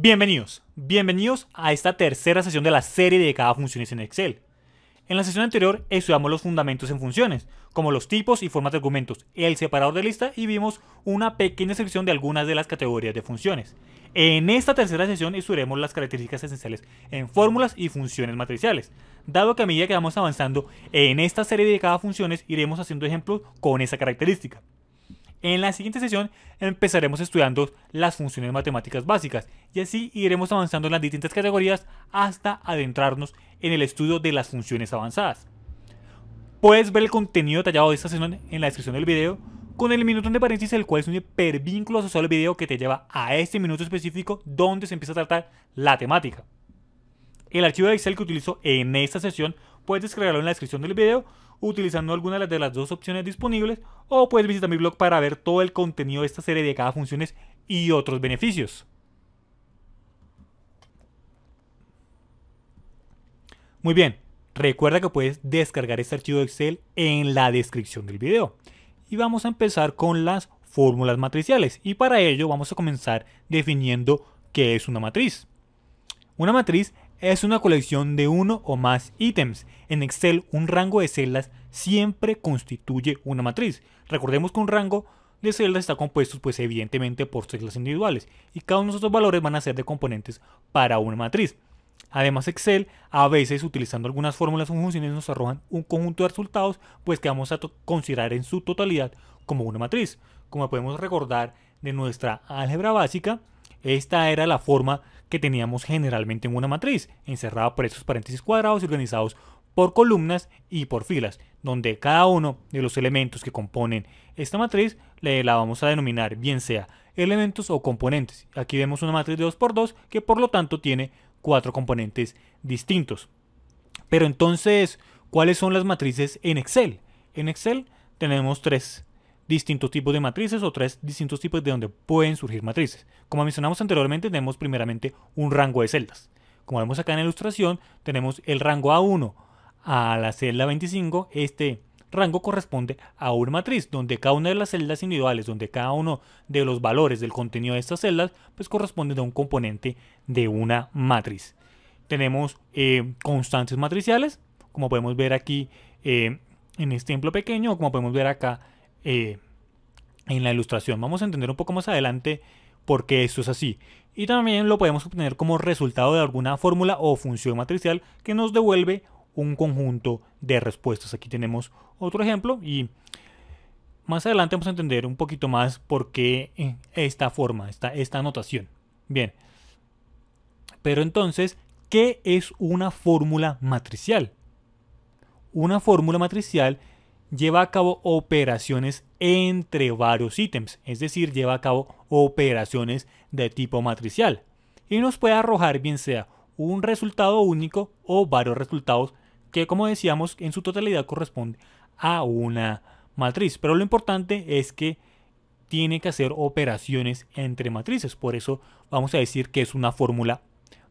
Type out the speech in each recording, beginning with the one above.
Bienvenidos, bienvenidos a esta tercera sesión de la serie dedicada a funciones en Excel. En la sesión anterior estudiamos los fundamentos en funciones, como los tipos y formas de argumentos, el separador de lista y vimos una pequeña sección de algunas de las categorías de funciones. En esta tercera sesión estudiaremos las características esenciales en fórmulas y funciones matriciales. Dado que a medida que vamos avanzando en esta serie dedicada a funciones, iremos haciendo ejemplos con esa característica. En la siguiente sesión empezaremos estudiando las funciones matemáticas básicas y así iremos avanzando en las distintas categorías hasta adentrarnos en el estudio de las funciones avanzadas. Puedes ver el contenido detallado de esta sesión en la descripción del video con el minuto de paréntesis el cual es un hipervínculo asociado al video que te lleva a este minuto específico donde se empieza a tratar la temática. El archivo de Excel que utilizo en esta sesión puedes descargarlo en la descripción del video utilizando alguna de las dos opciones disponibles o puedes visitar mi blog para ver todo el contenido de esta serie de cada funciones y otros beneficios. Muy bien, recuerda que puedes descargar este archivo de Excel en la descripción del video. Y vamos a empezar con las fórmulas matriciales y para ello vamos a comenzar definiendo qué es una matriz. Una matriz es una colección de uno o más ítems. En Excel, un rango de celdas siempre constituye una matriz. Recordemos que un rango de celdas está compuesto, pues evidentemente, por celdas individuales, y cada uno de esos valores van a ser de componentes para una matriz. Además, Excel, a veces utilizando algunas fórmulas o funciones, nos arrojan un conjunto de resultados, pues que vamos a considerar en su totalidad como una matriz. Como podemos recordar de nuestra álgebra básica, esta era la forma que teníamos generalmente en una matriz, encerrada por esos paréntesis cuadrados y organizados por columnas y por filas, donde cada uno de los elementos que componen esta matriz le la vamos a denominar bien sea elementos o componentes. Aquí vemos una matriz de 2x2 que por lo tanto tiene cuatro componentes distintos. Pero entonces, ¿cuáles son las matrices en Excel? En Excel tenemos tres distintos tipos de matrices o tres distintos tipos de donde pueden surgir matrices. Como mencionamos anteriormente, tenemos primeramente un rango de celdas. Como vemos acá en la ilustración, tenemos el rango A1 a la celda 25. Este rango corresponde a una matriz, donde cada una de las celdas individuales, donde cada uno de los valores del contenido de estas celdas, pues corresponde a un componente de una matriz. Tenemos eh, constantes matriciales, como podemos ver aquí eh, en este ejemplo pequeño, como podemos ver acá eh, en la ilustración. Vamos a entender un poco más adelante por qué esto es así. Y también lo podemos obtener como resultado de alguna fórmula o función matricial que nos devuelve un conjunto de respuestas. Aquí tenemos otro ejemplo y más adelante vamos a entender un poquito más por qué eh, esta forma, esta, esta anotación. Bien, pero entonces, ¿qué es una fórmula matricial? Una fórmula matricial lleva a cabo operaciones entre varios ítems, es decir, lleva a cabo operaciones de tipo matricial y nos puede arrojar bien sea un resultado único o varios resultados que como decíamos en su totalidad corresponde a una matriz. Pero lo importante es que tiene que hacer operaciones entre matrices, por eso vamos a decir que es una fórmula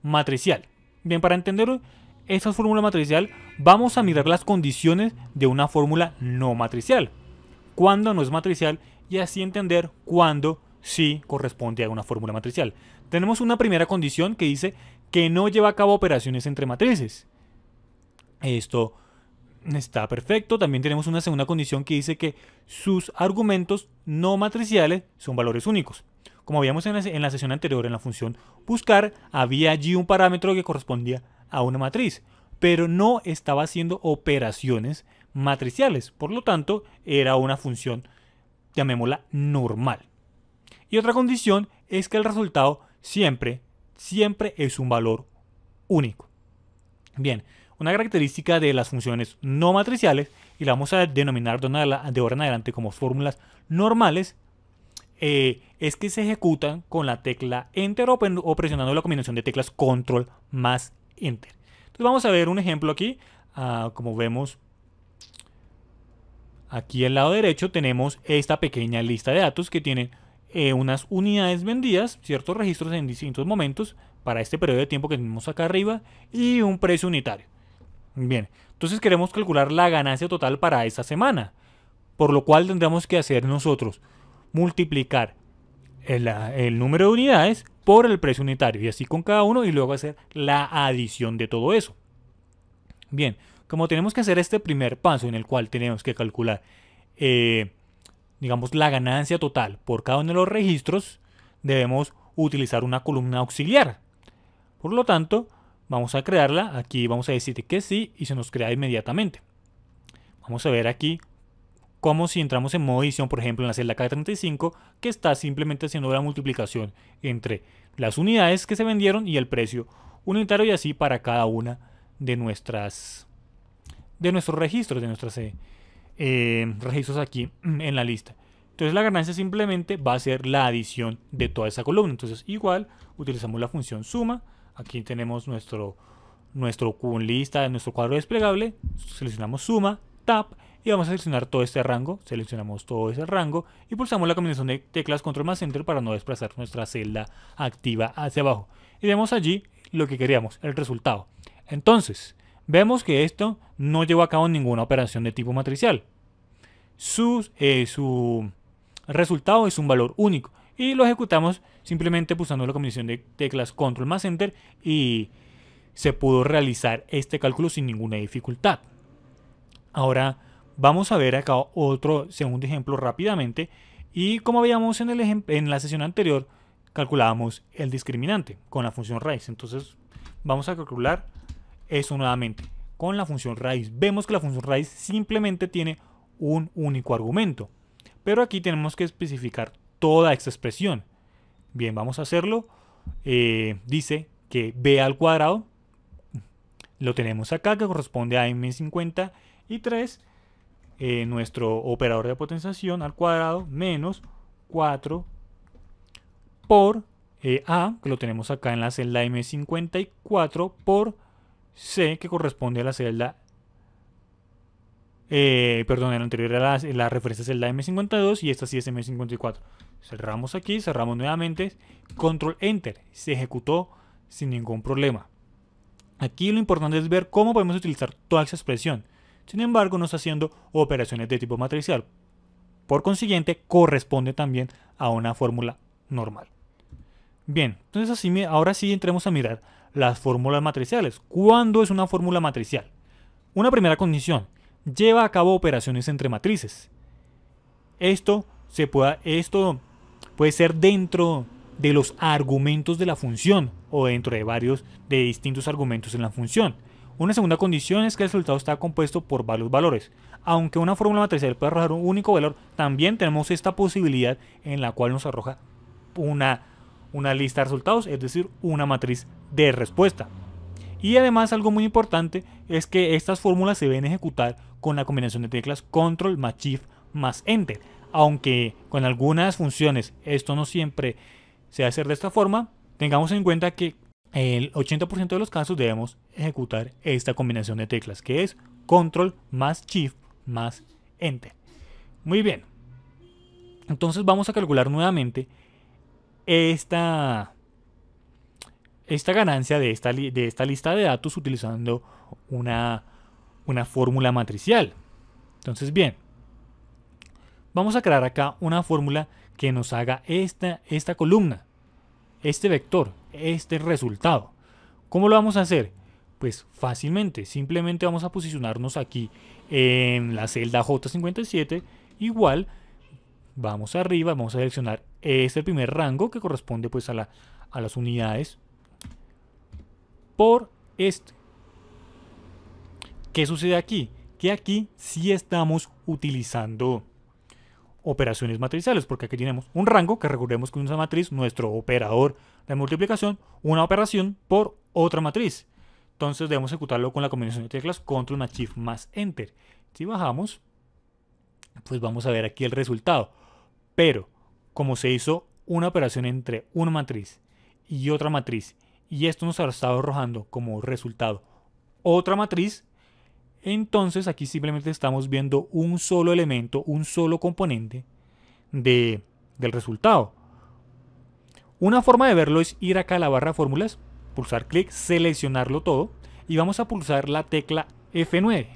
matricial. Bien, para entenderlo esta fórmula matricial, vamos a mirar las condiciones de una fórmula no matricial. Cuándo no es matricial y así entender cuándo sí corresponde a una fórmula matricial. Tenemos una primera condición que dice que no lleva a cabo operaciones entre matrices. Esto está perfecto. También tenemos una segunda condición que dice que sus argumentos no matriciales son valores únicos. Como habíamos en la, en la sesión anterior, en la función buscar, había allí un parámetro que correspondía a a una matriz, pero no estaba haciendo operaciones matriciales, por lo tanto era una función, llamémosla normal. Y otra condición es que el resultado siempre, siempre es un valor único. Bien, una característica de las funciones no matriciales, y la vamos a denominar de ahora en adelante como fórmulas normales, eh, es que se ejecutan con la tecla Enter o presionando la combinación de teclas Control más entonces vamos a ver un ejemplo aquí. Ah, como vemos aquí al lado derecho tenemos esta pequeña lista de datos que tiene eh, unas unidades vendidas, ciertos registros en distintos momentos para este periodo de tiempo que tenemos acá arriba y un precio unitario. Bien, entonces queremos calcular la ganancia total para esta semana, por lo cual tendremos que hacer nosotros multiplicar el número de unidades por el precio unitario y así con cada uno y luego hacer la adición de todo eso. Bien, como tenemos que hacer este primer paso en el cual tenemos que calcular, eh, digamos, la ganancia total por cada uno de los registros, debemos utilizar una columna auxiliar. Por lo tanto, vamos a crearla. Aquí vamos a decir que sí y se nos crea inmediatamente. Vamos a ver aquí como si entramos en modo edición, por ejemplo, en la celda K35, que está simplemente haciendo la multiplicación entre las unidades que se vendieron y el precio unitario y así para cada una de nuestras de nuestros registros, de nuestros eh, eh, registros aquí en la lista. Entonces la ganancia simplemente va a ser la adición de toda esa columna. Entonces igual utilizamos la función suma. Aquí tenemos nuestro, nuestro lista, nuestro cuadro desplegable. Seleccionamos suma, y vamos a seleccionar todo este rango, seleccionamos todo ese rango y pulsamos la combinación de teclas Control más Enter para no desplazar nuestra celda activa hacia abajo. Y vemos allí lo que queríamos, el resultado. Entonces, vemos que esto no llevó a cabo ninguna operación de tipo matricial. Su, eh, su resultado es un valor único y lo ejecutamos simplemente pulsando la combinación de teclas Control más Enter y se pudo realizar este cálculo sin ninguna dificultad. Ahora vamos a ver acá otro segundo ejemplo rápidamente y como veíamos en, el en la sesión anterior, calculábamos el discriminante con la función raíz. Entonces vamos a calcular eso nuevamente con la función raíz. Vemos que la función raíz simplemente tiene un único argumento. Pero aquí tenemos que especificar toda esta expresión. Bien, vamos a hacerlo. Eh, dice que b al cuadrado, lo tenemos acá que corresponde a m50 y 3, eh, nuestro operador de potenciación al cuadrado menos 4 por eh, A, que lo tenemos acá en la celda M54, por C, que corresponde a la celda eh, perdón, el anterior la, referencia es la M52 y esta sí es M54. Cerramos aquí, cerramos nuevamente, control enter, se ejecutó sin ningún problema. Aquí lo importante es ver cómo podemos utilizar toda esa expresión sin embargo no está haciendo operaciones de tipo matricial. Por consiguiente, corresponde también a una fórmula normal. Bien, entonces ahora sí entremos a mirar las fórmulas matriciales. ¿Cuándo es una fórmula matricial? Una primera condición, lleva a cabo operaciones entre matrices. Esto, se esto puede ser dentro de los argumentos de la función o dentro de varios de distintos argumentos en la función. Una segunda condición es que el resultado está compuesto por varios valores. Aunque una fórmula matricial puede arrojar un único valor, también tenemos esta posibilidad en la cual nos arroja una, una lista de resultados, es decir, una matriz de respuesta. Y además algo muy importante es que estas fórmulas se deben ejecutar con la combinación de teclas control más shift más enter. Aunque con algunas funciones esto no siempre se hace de esta forma, tengamos en cuenta que el 80% de los casos debemos ejecutar esta combinación de teclas que es control más shift más enter. Muy bien. Entonces vamos a calcular nuevamente esta, esta ganancia de esta, de esta lista de datos utilizando una, fórmula matricial. Entonces bien, vamos a crear acá una fórmula que nos haga esta, esta columna, este vector, este resultado. ¿Cómo lo vamos a hacer? Pues fácilmente, simplemente vamos a posicionarnos aquí en la celda J57, igual vamos arriba, vamos a seleccionar este primer rango que corresponde pues a, la, a las unidades por este. ¿Qué sucede aquí? Que aquí sí estamos utilizando operaciones matriciales, porque aquí tenemos un rango que recurremos con una matriz, nuestro operador de multiplicación, una operación por otra matriz. Entonces debemos ejecutarlo con la combinación de teclas Control más Shift más Enter. Si bajamos, pues vamos a ver aquí el resultado. Pero como se hizo una operación entre una matriz y otra matriz, y esto nos ha estado arrojando como resultado otra matriz, entonces aquí simplemente estamos viendo un solo elemento, un solo componente de, del resultado. Una forma de verlo es ir acá a la barra fórmulas, pulsar clic, seleccionarlo todo y vamos a pulsar la tecla F9.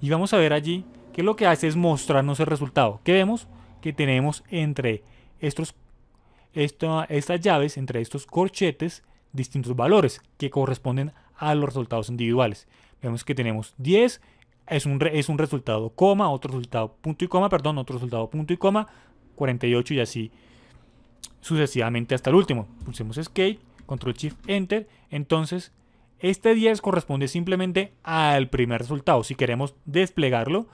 Y vamos a ver allí que lo que hace es mostrarnos el resultado. ¿Qué vemos? Que tenemos entre estos, estas llaves, entre estos corchetes, distintos valores que corresponden a los resultados individuales. Vemos que tenemos 10, es un, es un resultado coma, otro resultado punto y coma, perdón, otro resultado punto y coma, 48 y así sucesivamente hasta el último. Pulsemos Escape, Control Shift Enter. Entonces, este 10 corresponde simplemente al primer resultado. Si queremos desplegarlo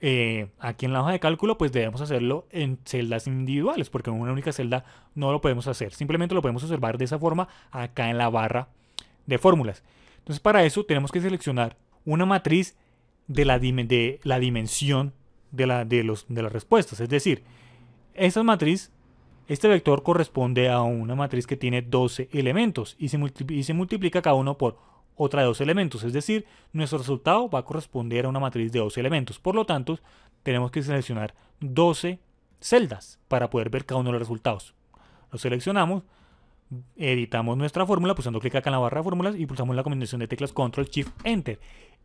eh, aquí en la hoja de cálculo, pues debemos hacerlo en celdas individuales, porque en una única celda no lo podemos hacer. Simplemente lo podemos observar de esa forma acá en la barra de fórmulas. Entonces para eso tenemos que seleccionar una matriz de la, de la dimensión de, los, de las respuestas. Es decir, esta matriz, este vector corresponde a una matriz que tiene 12 elementos y se, y se multiplica cada uno por otra de 12 elementos. Es decir, nuestro resultado va a corresponder a una matriz de 12 elementos. Por lo tanto, tenemos que seleccionar 12 celdas para poder ver cada uno de los resultados. Lo seleccionamos, editamos nuestra fórmula pulsando clic acá en la barra de fórmulas y pulsamos la combinación de teclas Control Shift Enter.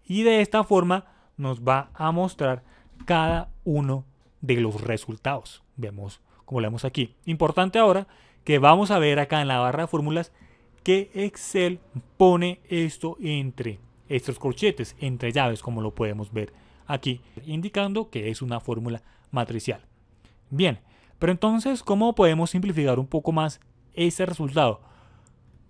Y de esta forma nos va a mostrar cada uno de los resultados. vemos, como lo vemos aquí. Importante ahora que vamos a ver acá en la barra de fórmulas que Excel pone esto entre estos corchetes, entre llaves, como lo podemos ver aquí, indicando que es una fórmula matricial. Bien, pero entonces, ¿cómo podemos simplificar un poco más ese resultado.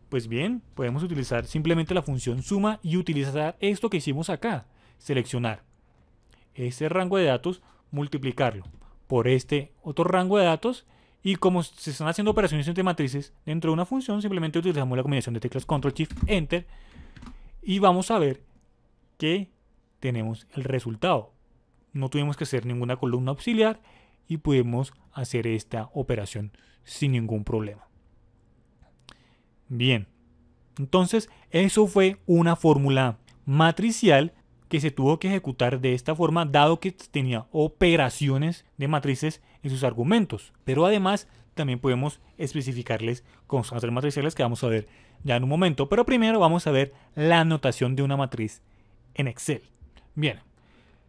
Pues bien, podemos utilizar simplemente la función suma y utilizar esto que hicimos acá, seleccionar ese rango de datos, multiplicarlo por este otro rango de datos y como se están haciendo operaciones entre matrices dentro de una función, simplemente utilizamos la combinación de teclas Control Shift Enter y vamos a ver que tenemos el resultado. No tuvimos que hacer ninguna columna auxiliar y pudimos hacer esta operación sin ningún problema. Bien. Entonces, eso fue una fórmula matricial que se tuvo que ejecutar de esta forma dado que tenía operaciones de matrices en sus argumentos. Pero además también podemos especificarles constantes matriciales que vamos a ver ya en un momento. Pero primero vamos a ver la notación de una matriz en Excel. Bien,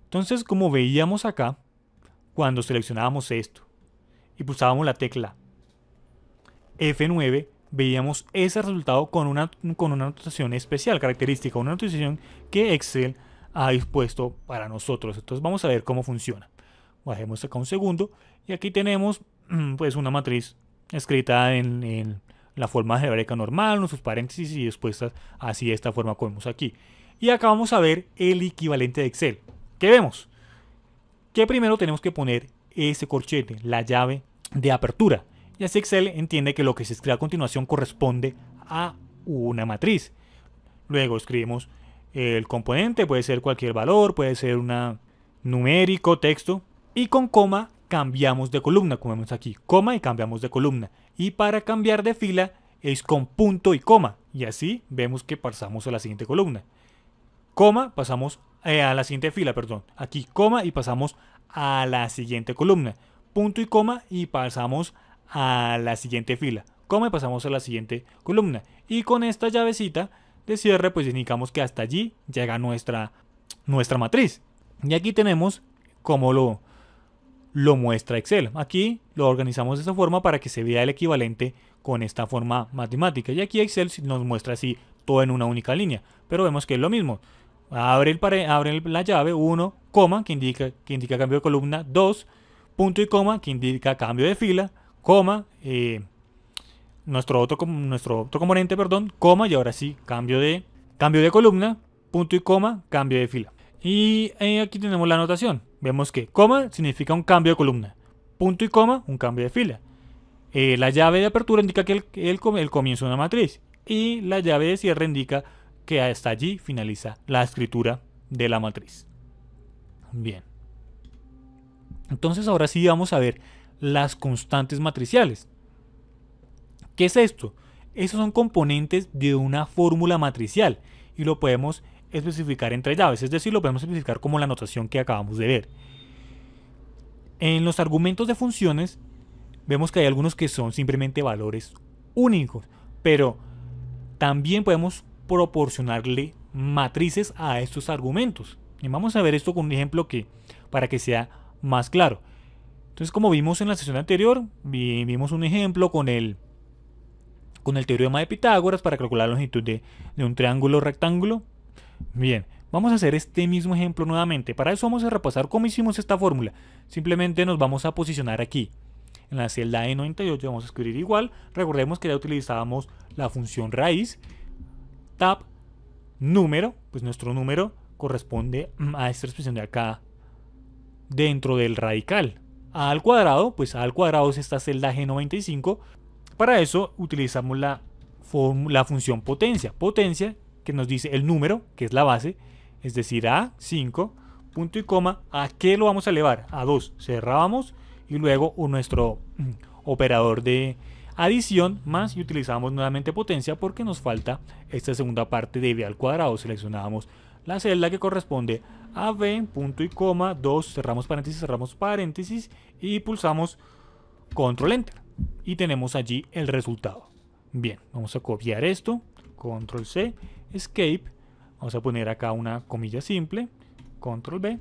entonces como veíamos acá, cuando seleccionábamos esto y pulsábamos la tecla F9, veíamos ese resultado con una, con una notación especial, característica, una notación que Excel ha dispuesto para nosotros. Entonces vamos a ver cómo funciona. Bajemos acá un segundo y aquí tenemos pues una matriz escrita en, la forma algebraica normal, con sus paréntesis y dispuestas así de esta forma como vemos aquí. Y acá vamos a ver el equivalente de Excel. ¿Qué vemos? Que primero tenemos que poner ese corchete, la llave de apertura. Y así Excel entiende que lo que se escribe a continuación corresponde a una matriz. Luego escribimos el componente, puede ser cualquier valor, puede ser un numérico, texto. Y con coma cambiamos de columna, como vemos aquí, coma y cambiamos de columna. Y para cambiar de fila es con punto y coma. Y así vemos que pasamos a la siguiente columna. Coma, pasamos eh, a la siguiente fila, perdón. Aquí coma y pasamos a la siguiente columna. Punto y coma y pasamos a a la siguiente fila. Como pasamos a la siguiente columna. Y con esta llavecita de cierre, pues indicamos que hasta allí llega nuestra, nuestra matriz. Y aquí tenemos cómo lo, lo muestra Excel. Aquí lo organizamos de esta forma para que se vea el equivalente con esta forma matemática. Y aquí Excel nos muestra así todo en una única línea. Pero vemos que es lo mismo. Abre, el abre la llave 1, que indica, que indica cambio de columna, 2, punto y coma, que indica cambio de fila, coma, eh, nuestro, otro, nuestro otro componente, perdón, coma, y ahora sí, cambio de, cambio de columna, punto y coma, cambio de fila. Y eh, aquí tenemos la anotación. Vemos que coma significa un cambio de columna, punto y coma, un cambio de fila. Eh, la llave de apertura indica que el, el comienzo de una matriz y la llave de cierre indica que hasta allí finaliza la escritura de la matriz. Bien. Entonces ahora sí vamos a ver las constantes matriciales. ¿Qué es esto? Esos son componentes de una fórmula matricial y lo podemos especificar entre llaves, es decir, lo podemos especificar como la notación que acabamos de ver. En los argumentos de funciones vemos que hay algunos que son simplemente valores únicos, pero también podemos proporcionarle matrices a estos argumentos. Y vamos a ver esto con un ejemplo que para que sea más claro. Entonces, como vimos en la sesión anterior, vimos un ejemplo con el, con el teorema de Pitágoras para calcular la longitud de, de un triángulo rectángulo. Bien, vamos a hacer este mismo ejemplo nuevamente. Para eso vamos a repasar cómo hicimos esta fórmula. Simplemente nos vamos a posicionar aquí. En la celda E98 vamos a escribir igual. Recordemos que ya utilizábamos la función raíz. Tab, número, pues nuestro número corresponde mm, a esta expresión de acá dentro del radical a al cuadrado, pues a al cuadrado es esta celda G95. Para eso utilizamos la, función potencia. Potencia que nos dice el número, que es la base, es decir, a 5, punto y coma, ¿a qué lo vamos a elevar? A 2. Cerrábamos y luego nuestro mm, operador de adición más y utilizamos nuevamente potencia porque nos falta esta segunda parte de b al cuadrado. Seleccionábamos la celda que corresponde a b punto y coma, 2, cerramos paréntesis, cerramos paréntesis y pulsamos control enter. Y tenemos allí el resultado. Bien, vamos a copiar esto, control C, escape, vamos a poner acá una comilla simple, control B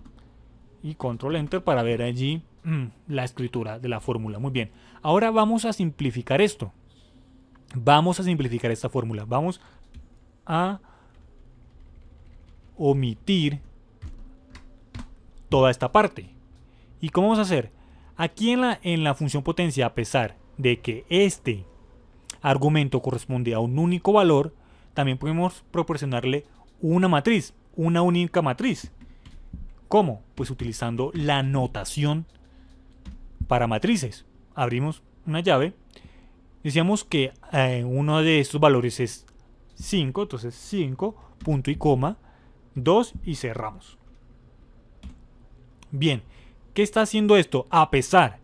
y control enter para ver allí mm, la escritura de la fórmula. Muy bien, ahora vamos a simplificar esto. Vamos a simplificar esta fórmula, vamos a omitir toda esta parte. ¿Y cómo vamos a hacer? Aquí en la, en la función potencia, a pesar de que este argumento corresponde a un único valor, también podemos proporcionarle una matriz, una única matriz. ¿Cómo? Pues utilizando la notación para matrices. Abrimos una llave. Decíamos que eh, uno de estos valores es 5, entonces 5, punto y coma, 2 y cerramos. Bien, ¿qué está haciendo esto? A pesar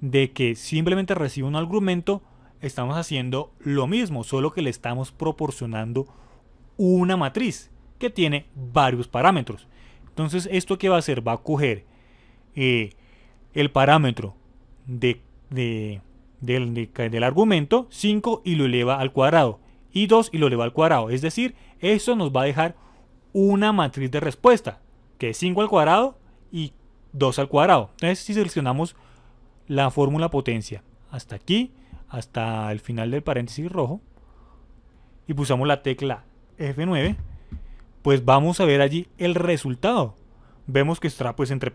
de que simplemente recibe un argumento, estamos haciendo lo mismo, solo que le estamos proporcionando una matriz que tiene varios parámetros. Entonces, ¿esto qué va a hacer? Va a coger eh, el parámetro de, del, del argumento 5 y lo eleva al cuadrado. Y 2 y lo eleva al cuadrado. Es decir, eso nos va a dejar una matriz de respuesta, que es 5 al cuadrado y 2 al cuadrado. Entonces, si seleccionamos la fórmula potencia hasta aquí, hasta el final del paréntesis rojo, y pulsamos la tecla F9, pues vamos a ver allí el resultado. Vemos que está pues entre,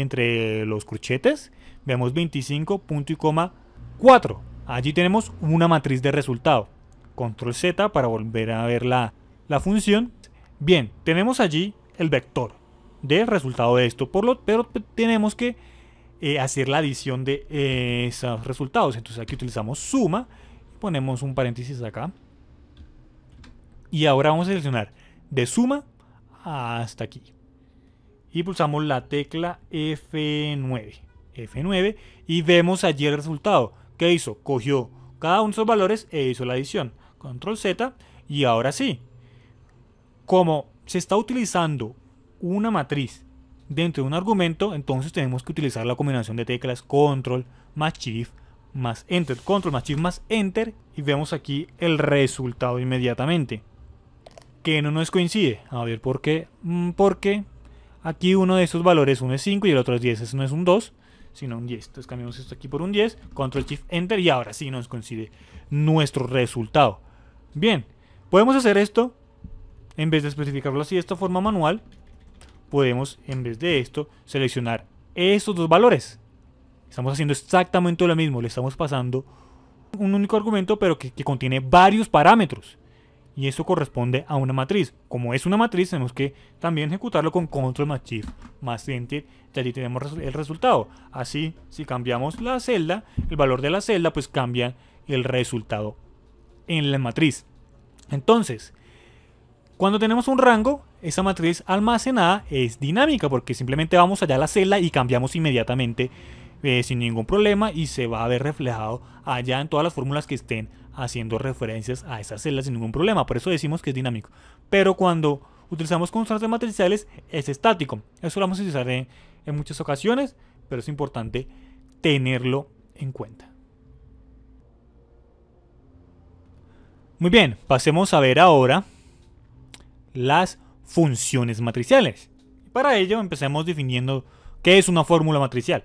entre los corchetes, vemos 25.4 Allí tenemos una matriz de resultado. Control Z para volver a ver la función. Bien, tenemos allí el vector del resultado de esto. Por lo, pero tenemos que eh, hacer la adición de esos resultados. Entonces aquí utilizamos suma, ponemos un paréntesis acá. Y ahora vamos a seleccionar de suma hasta aquí. Y pulsamos la tecla F9. F9 y vemos allí el resultado. ¿Qué hizo? Cogió cada uno de esos valores e hizo la adición. Control Z y ahora sí. Como se está utilizando una matriz dentro de un argumento, entonces tenemos que utilizar la combinación de teclas control más shift más enter, control más shift más enter y vemos aquí el resultado inmediatamente. Que no nos coincide, a ver por qué, mm, porque aquí uno de esos valores, uno es 5 y el otro es 10, eso no es un 2, sino un 10. Entonces cambiamos esto aquí por un 10, control shift enter y ahora sí nos coincide nuestro resultado. Bien, podemos hacer esto en vez de especificarlo así de esta forma manual, podemos en vez de esto seleccionar estos dos valores. Estamos haciendo exactamente lo mismo, le estamos pasando un único argumento pero que, contiene varios parámetros. Y eso corresponde a una matriz. Como es una matriz, tenemos que también ejecutarlo con control más shift más enter. Y allí tenemos el resultado. Así, si cambiamos la celda, el valor de la celda, pues cambia el resultado en la matriz. Entonces, cuando tenemos un rango, esa matriz almacenada es dinámica porque simplemente vamos allá a la celda y cambiamos inmediatamente eh, sin ningún problema y se va a ver reflejado allá en todas las fórmulas que estén haciendo referencias a esa celda sin ningún problema. Por eso decimos que es dinámico. Pero cuando utilizamos constantes matriciales es estático. Eso lo vamos a utilizar en muchas ocasiones, pero es importante tenerlo en cuenta. Muy bien, pasemos a ver ahora las funciones matriciales. Para ello empecemos definiendo qué es una fórmula matricial.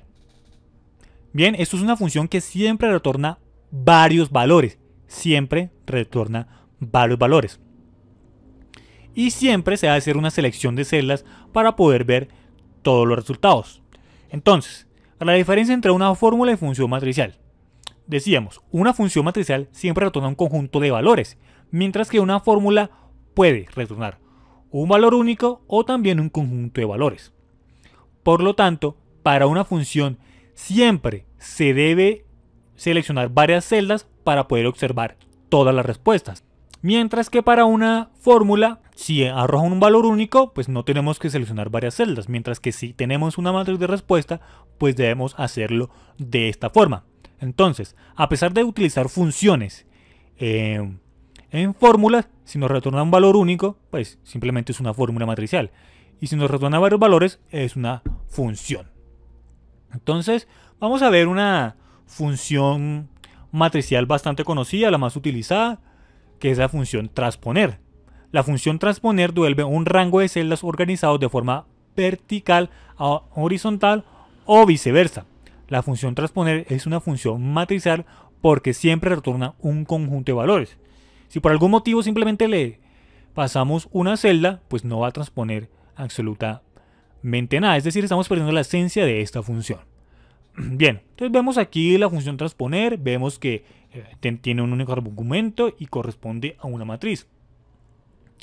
Bien, esto es una función que siempre retorna varios valores. Siempre retorna varios valores. Y siempre se va a hacer una selección de celdas para poder ver todos los resultados. Entonces, la diferencia entre una fórmula y función matricial. Decíamos, una función matricial siempre retorna un conjunto de valores, mientras que una fórmula puede retornar un valor único o también un conjunto de valores. Por lo tanto, para una función siempre se debe seleccionar varias celdas para poder observar todas las respuestas. Mientras que para una fórmula, si arroja un valor único, pues no tenemos que seleccionar varias celdas. Mientras que si tenemos una matriz de respuesta, pues debemos hacerlo de esta forma. Entonces, a pesar de utilizar funciones eh, en fórmulas, si nos retorna un valor único, pues simplemente es una fórmula matricial. Y si nos retorna varios valores, es una función. Entonces, vamos a ver una función matricial bastante conocida, la más utilizada, que es la función transponer. La función transponer devuelve un rango de celdas organizados de forma vertical a horizontal o viceversa. La función transponer es una función matricial porque siempre retorna un conjunto de valores. Si por algún motivo simplemente le pasamos una celda, pues no va a transponer absolutamente nada. Es decir, estamos perdiendo la esencia de esta función. Bien, entonces vemos aquí la función transponer, vemos que eh, tiene un único argumento y corresponde a una matriz.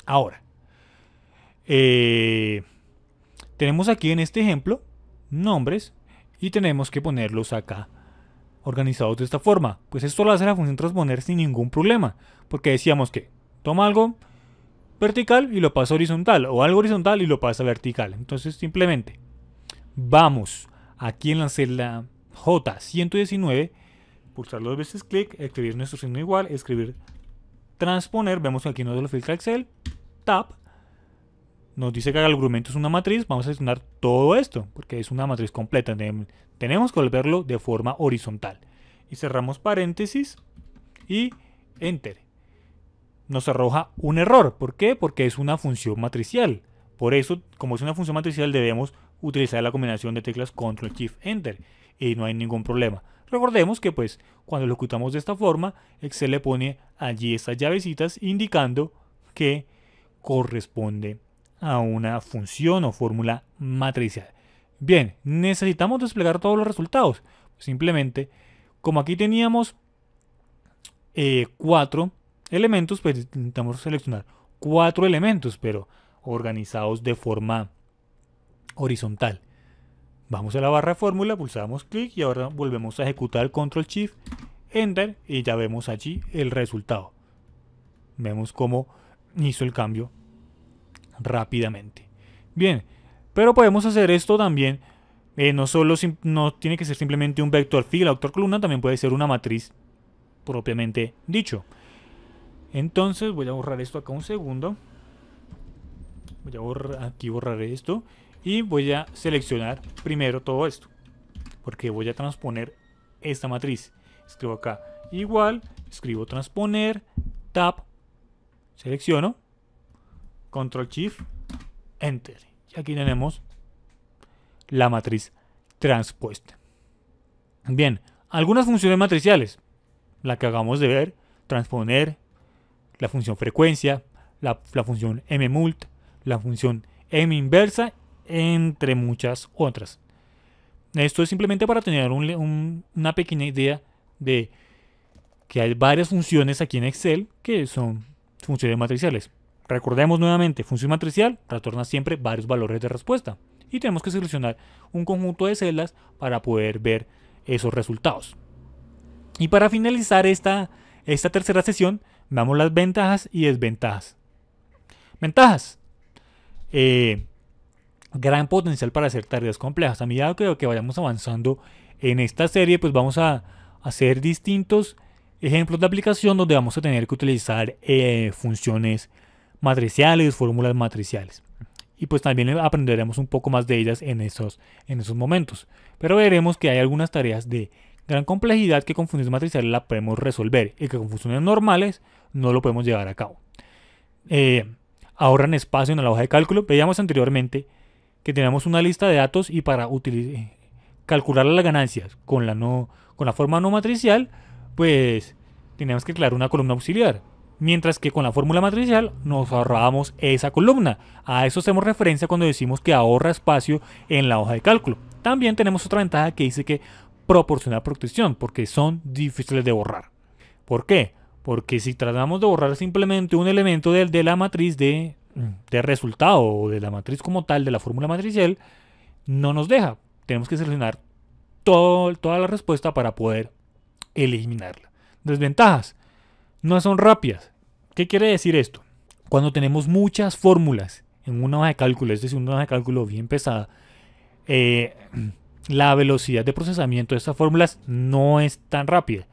Ahora, eh, tenemos aquí en este ejemplo nombres y tenemos que ponerlos acá organizados de esta forma. Pues esto lo hace la función transponer sin ningún problema, porque decíamos que toma algo vertical y lo pasa horizontal, o algo horizontal y lo pasa vertical. Entonces simplemente vamos aquí en la celda J119, pulsar dos veces clic, escribir nuestro signo igual, escribir transponer, vemos que aquí nos lo filtra Excel, tap, nos dice que el argumento es una matriz, vamos a seleccionar todo esto, porque es una matriz completa. Tenemos que volverlo de forma horizontal. Y cerramos paréntesis y enter. Nos arroja un error. ¿Por qué? Porque es una función matricial. Por eso, como es una función matricial, debemos utilizar la combinación de teclas Control Shift Enter y no hay ningún problema. Recordemos que pues cuando lo ejecutamos de esta forma, Excel le pone allí estas llavecitas indicando que corresponde a una función o fórmula matricial. Bien, necesitamos desplegar todos los resultados. Simplemente, como aquí teníamos eh, cuatro elementos, pues necesitamos seleccionar cuatro elementos, pero organizados de forma horizontal. Vamos a la barra fórmula, pulsamos clic y ahora volvemos a ejecutar control shift, enter y ya vemos allí el resultado. Vemos cómo hizo el cambio rápidamente. Bien, pero podemos hacer esto también. Eh, no solo no tiene que ser simplemente un vector fila, vector columna, también puede ser una matriz propiamente dicho. Entonces voy a borrar esto acá un segundo. Voy a aquí borraré esto y voy a seleccionar primero todo esto porque voy a transponer esta matriz. Escribo acá igual, escribo transponer, tap selecciono Control Shift, Enter. Y aquí tenemos la matriz transpuesta. Bien, algunas funciones matriciales. La que acabamos de ver, transponer, la función frecuencia, la, función mmult, la función m-inversa. entre muchas otras. Esto es simplemente para tener una pequeña idea de que hay varias funciones aquí en Excel que son funciones matriciales. Recordemos nuevamente, función matricial retorna siempre varios valores de respuesta y tenemos que seleccionar un conjunto de celdas para poder ver esos resultados. Y para finalizar esta, esta tercera sesión, veamos las ventajas y desventajas. Ventajas. Eh, gran potencial para hacer tareas complejas. A medida que, vayamos avanzando en esta serie, pues vamos a, hacer distintos ejemplos de aplicación donde vamos a tener que utilizar eh, funciones matriciales, fórmulas matriciales. Y pues también aprenderemos un poco más de ellas en esos, en esos momentos. Pero veremos que hay algunas tareas de gran complejidad que con funciones matriciales la podemos resolver y que con funciones normales no lo podemos llevar a cabo. Eh, ahorran espacio en la hoja de cálculo. Veíamos anteriormente que teníamos una lista de datos y para eh, calcular las ganancias con la, no, con la forma no matricial, pues tenemos que crear una columna auxiliar mientras que con la fórmula matricial nos ahorramos esa columna. A eso hacemos referencia cuando decimos que ahorra espacio en la hoja de cálculo. También tenemos otra ventaja que dice que proporciona protección, porque son difíciles de borrar. ¿Por qué? Porque si tratamos de borrar simplemente un elemento de, la matriz mm, de, resultado o de la matriz como tal, de la fórmula matricial, no nos deja. Tenemos que seleccionar toda la respuesta para poder eliminarla. Desventajas. No son rápidas. ¿Qué quiere decir esto? Cuando tenemos muchas fórmulas en una hoja de cálculo, es decir, una hoja de cálculo bien pesada, eh, la velocidad de procesamiento de estas fórmulas no es tan rápida.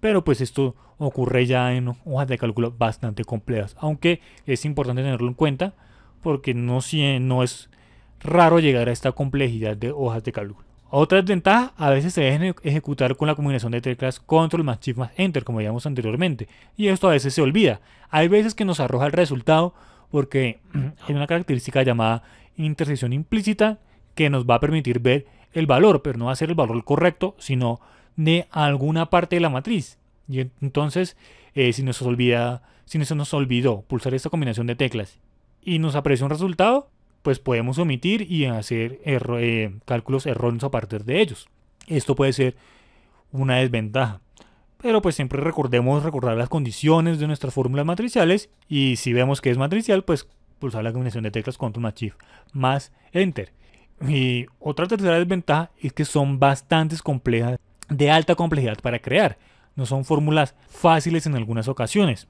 Pero pues esto ocurre ya en hojas de cálculo bastante complejas. Aunque es importante tenerlo en cuenta porque no es raro llegar a esta complejidad de hojas de cálculo. Otra desventaja a veces se deja ejecutar con la combinación de teclas Control más Shift más Enter, como veíamos anteriormente, y esto a veces se olvida. Hay veces que nos arroja el resultado porque hay una característica llamada intersección implícita que nos va a permitir ver el valor, pero no va a ser el valor correcto, sino de alguna parte de la matriz. Y entonces, eh, si, nos olvida, si nos olvidó pulsar esta combinación de teclas y nos aparece un resultado, pues podemos omitir y hacer eh, cálculos erróneos a partir de ellos. Esto puede ser una desventaja. Pero pues siempre recordemos recordar las condiciones de nuestras fórmulas matriciales y si vemos que es matricial, pues pulsar la combinación de teclas CTRL más Shift más Enter. Y otra tercera desventaja es que son bastante complejas, de alta complejidad para crear. No son fórmulas fáciles en algunas ocasiones.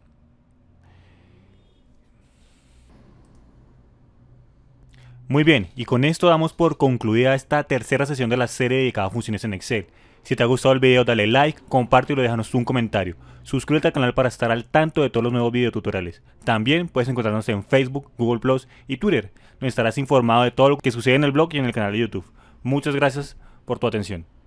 Muy bien, y con esto damos por concluida esta tercera sesión de la serie dedicada a funciones en Excel. Si te ha gustado el video dale like, compártelo y déjanos un comentario. Suscríbete al canal para estar al tanto de todos los nuevos tutoriales. También puedes encontrarnos en Facebook, Google Plus y Twitter, donde estarás informado de todo lo que sucede en el blog y en el canal de YouTube. Muchas gracias por tu atención.